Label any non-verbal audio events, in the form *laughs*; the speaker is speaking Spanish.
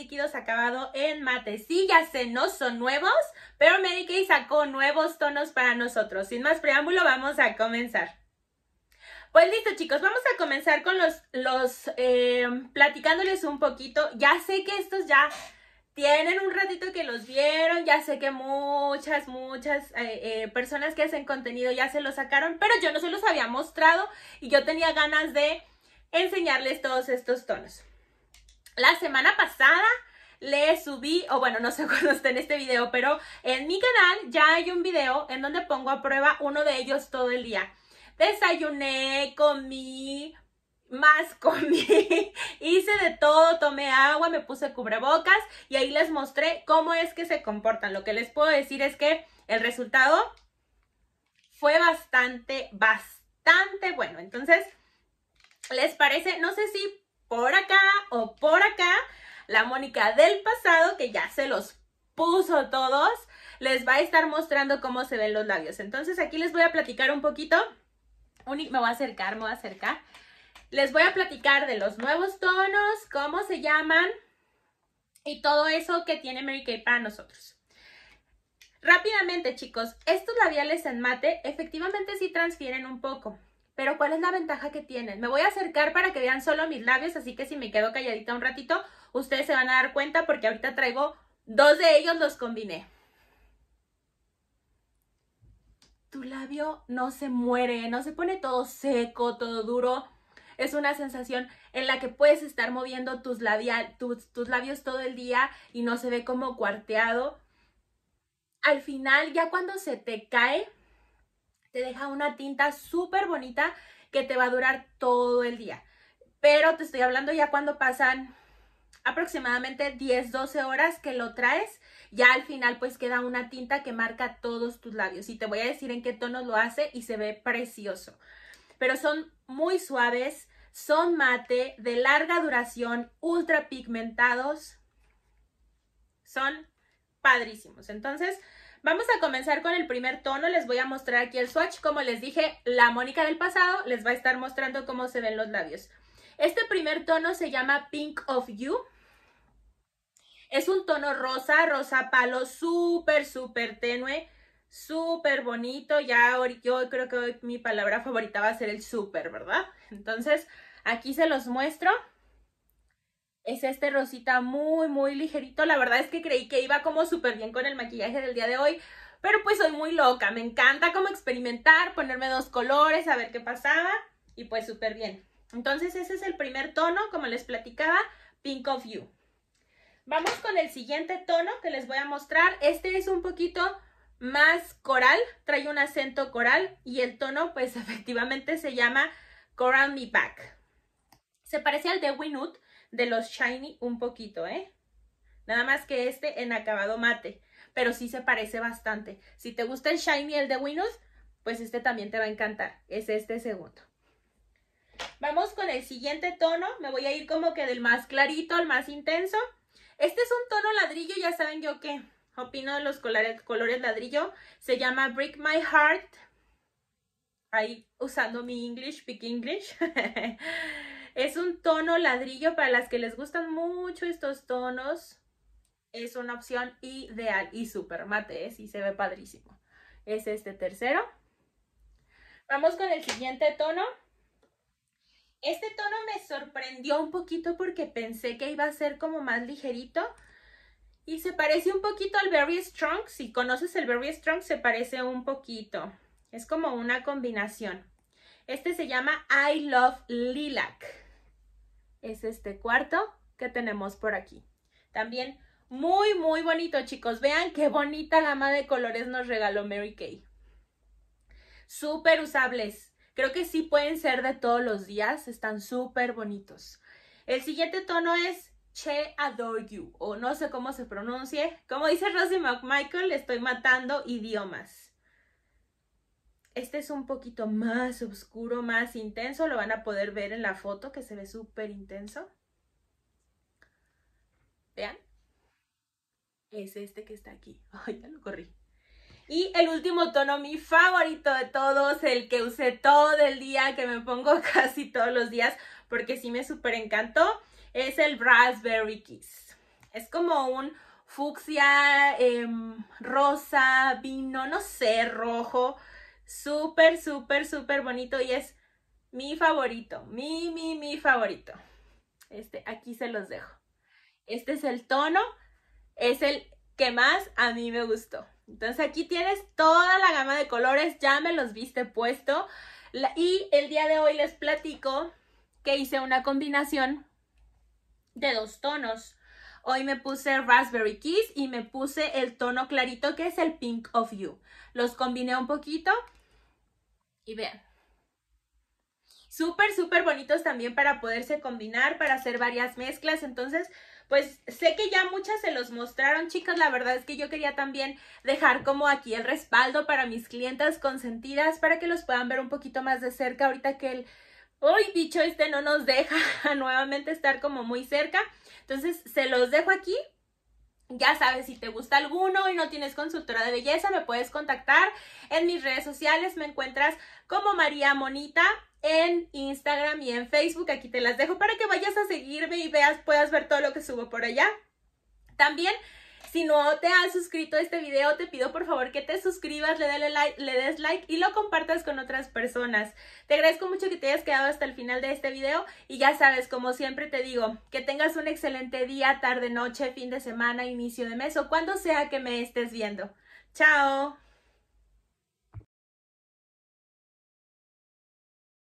líquidos acabado en mate. Sí, ya sé, no son nuevos, pero Kay sacó nuevos tonos para nosotros. Sin más preámbulo, vamos a comenzar. Pues listo chicos, vamos a comenzar con los, los eh, platicándoles un poquito. Ya sé que estos ya tienen un ratito que los vieron, ya sé que muchas, muchas eh, eh, personas que hacen contenido ya se los sacaron, pero yo no se los había mostrado y yo tenía ganas de enseñarles todos estos tonos. La semana pasada le subí, o bueno, no sé *laughs* cuándo está en este video, pero en mi canal ya hay un video en donde pongo a prueba uno de ellos todo el día. Desayuné, comí, más comí, *laughs* hice de todo, tomé agua, me puse cubrebocas y ahí les mostré cómo es que se comportan. Lo que les puedo decir es que el resultado fue bastante, bastante bueno. Entonces, ¿les parece? No sé si por acá o por acá. La Mónica del pasado, que ya se los puso todos, les va a estar mostrando cómo se ven los labios. Entonces aquí les voy a platicar un poquito. Me voy a acercar, me voy a acercar. Les voy a platicar de los nuevos tonos, cómo se llaman y todo eso que tiene Mary Kay para nosotros. Rápidamente, chicos, estos labiales en mate efectivamente sí transfieren un poco. Pero ¿cuál es la ventaja que tienen? Me voy a acercar para que vean solo mis labios, así que si me quedo calladita un ratito, ustedes se van a dar cuenta porque ahorita traigo dos de ellos, los combiné. Tu labio no se muere, no se pone todo seco, todo duro. Es una sensación en la que puedes estar moviendo tus, labios todo el día y no se ve como cuarteado. Al final, ya cuando se te cae, te deja una tinta súper bonita que te va a durar todo el día. Pero te estoy hablando ya cuando pasan aproximadamente 10, 12 horas que lo traes, ya al final pues queda una tinta que marca todos tus labios y te voy a decir en qué tonos lo hace y se ve precioso. Pero son muy suaves, son mate, de larga duración, ultra pigmentados, son padrísimos. Entonces, Vamos a comenzar con el primer tono, les voy a mostrar aquí el swatch, como les dije, la Mónica del pasado les va a estar mostrando cómo se ven los labios. Este primer tono se llama Pink of You, es un tono rosa, rosa palo, súper, súper tenue, súper bonito. Ya yo creo que mi palabra favorita va a ser el súper, ¿verdad? Entonces, aquí se los muestro es este rosita muy, muy ligerito. La verdad es que creí que iba como súper bien con el maquillaje del día de hoy. Pero pues soy muy loca, me encanta como experimentar, ponerme dos colores, a ver qué pasaba. Y pues súper bien. Entonces ese es el primer tono, como les platicaba, Pink of You. Vamos con el siguiente tono que les voy a mostrar. Este es un poquito más coral, trae un acento coral y el tono pues *laughs* efectivamente se llama Coral Me Back. Se parece al de Winut, de los shiny un poquito, ¿eh? Nada más que este en acabado mate, pero sí se parece bastante. Si te gusta el shiny, el de Winus, pues este también te va a encantar. Es este segundo. Vamos con el siguiente tono. Me voy a ir como que del más clarito al más intenso. Este es un tono ladrillo, ya saben yo qué opino de los colores, ladrillo. Se llama Break My Heart. Ahí usando mi English, Speak English. *laughs* Es un tono ladrillo para las que les gustan mucho estos tonos. Es una opción ideal y súper mate, ¿eh? sí se ve padrísimo. Es este tercero. Vamos con el siguiente tono. Este tono me sorprendió un poquito porque pensé que iba a ser como más ligerito. Y se parece un poquito al Berry Strong. Si conoces el Berry Strong, se parece un poquito. Es como una combinación. Este se llama I Love Lilac es este cuarto que tenemos por aquí. También muy, muy bonito, chicos. Vean qué bonita gama de colores nos regaló Mary Kay. Súper usables. Creo que sí pueden ser de todos los días. Están súper bonitos. El siguiente tono es Che Adore You, o no sé cómo se pronuncie. Como dice Rosie McMichael, estoy matando idiomas. Este es un poquito más oscuro, más intenso. Lo van a poder ver en la foto que se ve súper intenso. Vean. Es este que está aquí. *laughs* Ay, ya lo corrí. Y el último tono, mi favorito de todos, el que usé todo el día, que me pongo *laughs* casi todos los días, porque sí me súper encantó, es el Raspberry Kiss. Es como un fucsia, em, rosa, vino, no sé, rojo súper, súper, súper bonito y es mi favorito, mi, mi, mi favorito. Este, aquí se los dejo. Este es el tono, es el que más a mí me gustó. Entonces aquí tienes toda la gama de colores, ya me los viste puesto. y el día de hoy les platico que hice una combinación de dos tonos. Hoy me puse Raspberry Kiss y me puse el tono clarito que es el Pink of You. Los combiné un poquito y vean. Súper, súper bonitos también para poderse combinar, para hacer varias mezclas. Entonces, pues sé que ya muchas se los mostraron, chicas. La verdad es que yo quería también dejar como aquí el respaldo para mis clientas consentidas, para que los puedan ver un poquito más de cerca ahorita que el... Hoy dicho este no nos deja *laughs* nuevamente estar como muy cerca. Entonces, se los dejo aquí ya sabes, si te gusta alguno y no tienes consultora de belleza, me puedes contactar en mis redes sociales. Me encuentras como María Monita en Instagram y en Facebook. Aquí te las dejo para que vayas a seguirme y veas, puedas ver todo lo que subo por allá. También si no te has suscrito a este video, te pido por favor que te suscribas, le, like, le des like y lo compartas con otras personas. Te agradezco mucho que te hayas quedado hasta el final de este video y ya sabes, como siempre te digo, que tengas un excelente día, tarde, noche, fin de semana, inicio de mes o cuando sea que me estés viendo. ¡Chao!